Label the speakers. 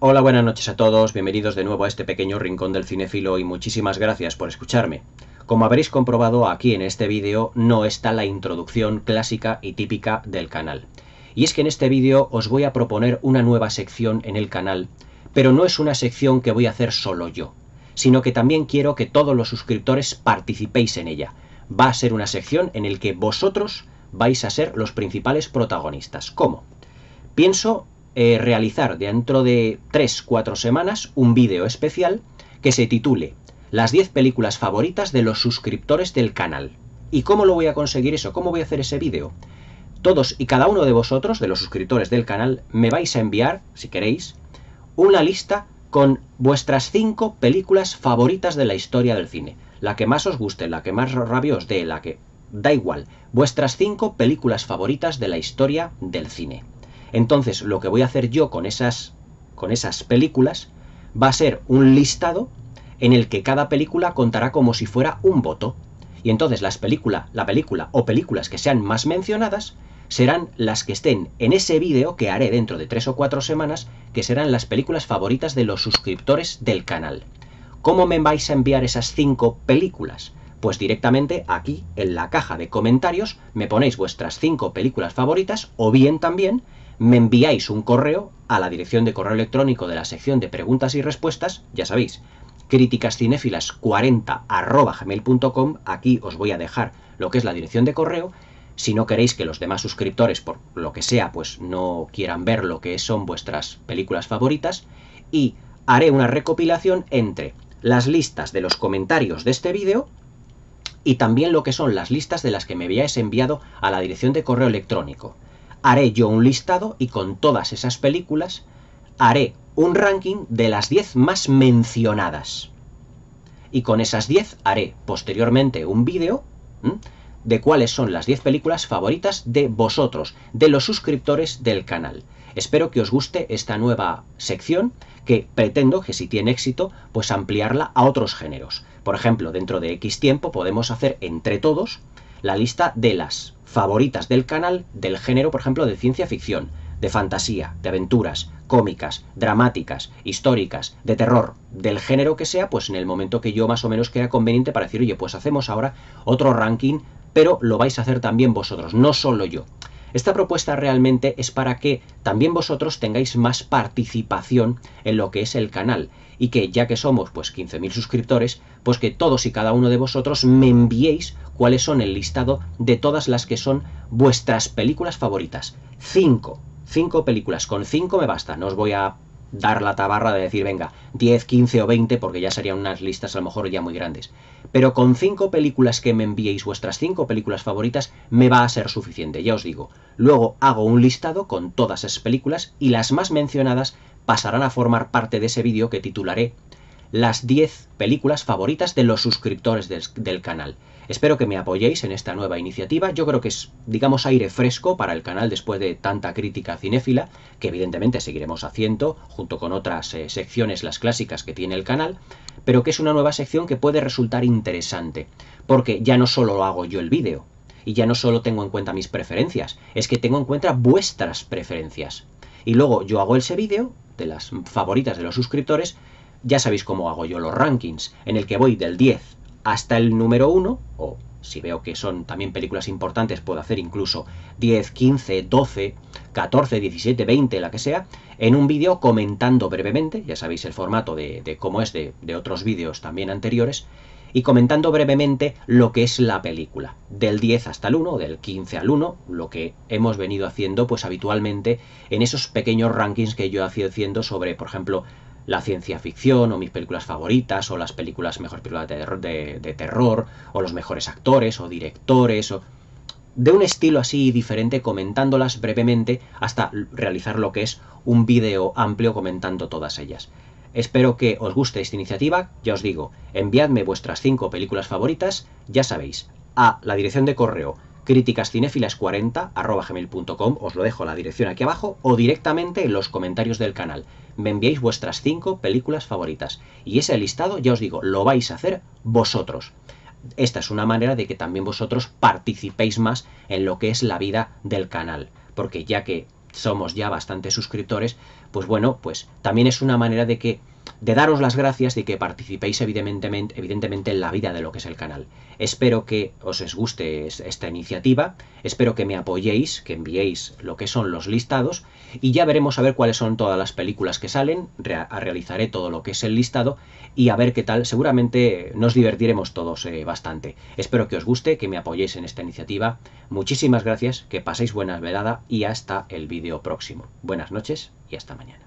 Speaker 1: Hola, buenas noches a todos, bienvenidos de nuevo a este pequeño rincón del cinefilo y muchísimas gracias por escucharme. Como habréis comprobado aquí en este vídeo no está la introducción clásica y típica del canal. Y es que en este vídeo os voy a proponer una nueva sección en el canal, pero no es una sección que voy a hacer solo yo, sino que también quiero que todos los suscriptores participéis en ella. Va a ser una sección en la que vosotros vais a ser los principales protagonistas. ¿Cómo? Pienso eh, realizar dentro de 3-4 semanas un vídeo especial que se titule Las 10 películas favoritas de los suscriptores del canal. ¿Y cómo lo voy a conseguir eso? ¿Cómo voy a hacer ese vídeo? Todos y cada uno de vosotros, de los suscriptores del canal, me vais a enviar, si queréis, una lista con vuestras 5 películas favoritas de la historia del cine. La que más os guste, la que más rabios os dé, la que... Da igual, vuestras 5 películas favoritas de la historia del cine. Entonces, lo que voy a hacer yo con esas, con esas películas va a ser un listado en el que cada película contará como si fuera un voto. Y entonces las películas, la película o películas que sean más mencionadas serán las que estén en ese vídeo que haré dentro de tres o cuatro semanas, que serán las películas favoritas de los suscriptores del canal. ¿Cómo me vais a enviar esas cinco películas? Pues directamente aquí, en la caja de comentarios, me ponéis vuestras cinco películas favoritas o bien también me enviáis un correo a la dirección de correo electrónico de la sección de preguntas y respuestas, ya sabéis, críticascinéfilas40 aquí os voy a dejar lo que es la dirección de correo, si no queréis que los demás suscriptores, por lo que sea, pues no quieran ver lo que son vuestras películas favoritas, y haré una recopilación entre las listas de los comentarios de este vídeo y también lo que son las listas de las que me habíais enviado a la dirección de correo electrónico haré yo un listado y con todas esas películas haré un ranking de las 10 más mencionadas. Y con esas 10 haré posteriormente un vídeo de cuáles son las 10 películas favoritas de vosotros, de los suscriptores del canal. Espero que os guste esta nueva sección que pretendo que si tiene éxito, pues ampliarla a otros géneros. Por ejemplo, dentro de X tiempo podemos hacer entre todos la lista de las favoritas del canal del género, por ejemplo, de ciencia ficción, de fantasía, de aventuras, cómicas, dramáticas, históricas, de terror, del género que sea, pues en el momento que yo más o menos queda conveniente para decir, oye, pues hacemos ahora otro ranking, pero lo vais a hacer también vosotros, no solo yo. Esta propuesta realmente es para que también vosotros tengáis más participación en lo que es el canal y que ya que somos pues 15.000 suscriptores, pues que todos y cada uno de vosotros me enviéis cuáles son el listado de todas las que son vuestras películas favoritas. Cinco, cinco películas, con cinco me basta, no os voy a dar la tabarra de decir, venga, 10, 15 o 20, porque ya serían unas listas a lo mejor ya muy grandes. Pero con cinco películas que me enviéis, vuestras cinco películas favoritas, me va a ser suficiente, ya os digo. Luego hago un listado con todas esas películas y las más mencionadas pasarán a formar parte de ese vídeo que titularé las 10 películas favoritas de los suscriptores del, canal. Espero que me apoyéis en esta nueva iniciativa. Yo creo que es, digamos, aire fresco para el canal después de tanta crítica cinéfila, que evidentemente seguiremos haciendo, junto con otras eh, secciones, las clásicas que tiene el canal, pero que es una nueva sección que puede resultar interesante, porque ya no solo hago yo el vídeo, y ya no solo tengo en cuenta mis preferencias, es que tengo en cuenta vuestras preferencias. Y luego yo hago ese vídeo de las favoritas de los suscriptores, ya sabéis cómo hago yo los rankings, en el que voy del 10 hasta el número 1, o si veo que son también películas importantes, puedo hacer incluso 10, 15, 12, 14, 17, 20, la que sea, en un vídeo comentando brevemente, ya sabéis el formato de, cómo es de, otros vídeos también anteriores, y comentando brevemente lo que es la película, del 10 hasta el 1, del 15 al 1, lo que hemos venido haciendo pues habitualmente en esos pequeños rankings que yo he haciendo sobre, por ejemplo, la ciencia ficción o mis películas favoritas o las películas mejor películas de, terror o los mejores actores o directores o de un estilo así diferente comentándolas brevemente hasta realizar lo que es un vídeo amplio comentando todas ellas. Espero que os guste esta iniciativa, ya os digo, enviadme vuestras cinco películas favoritas, ya sabéis, a la dirección de correo cinéfilas 40 gmail.com, os lo dejo la dirección aquí abajo, o directamente en los comentarios del canal. Me enviáis vuestras 5 películas favoritas. Y ese listado, ya os digo, lo vais a hacer vosotros. Esta es una manera de que también vosotros participéis más en lo que es la vida del canal. Porque ya que somos ya bastantes suscriptores, pues bueno, pues también es una manera de que de daros las gracias y que participéis evidentemente, evidentemente en la vida de lo que es el canal. Espero que os guste esta iniciativa, espero que me apoyéis, que enviéis lo que son los listados y ya veremos a ver cuáles son todas las películas que salen, realizaré todo lo que es el listado y a ver qué tal, seguramente nos divertiremos todos eh, bastante. Espero que os guste, que me apoyéis en esta iniciativa, muchísimas gracias, que paséis buena velada y hasta el vídeo próximo. Buenas noches y hasta mañana.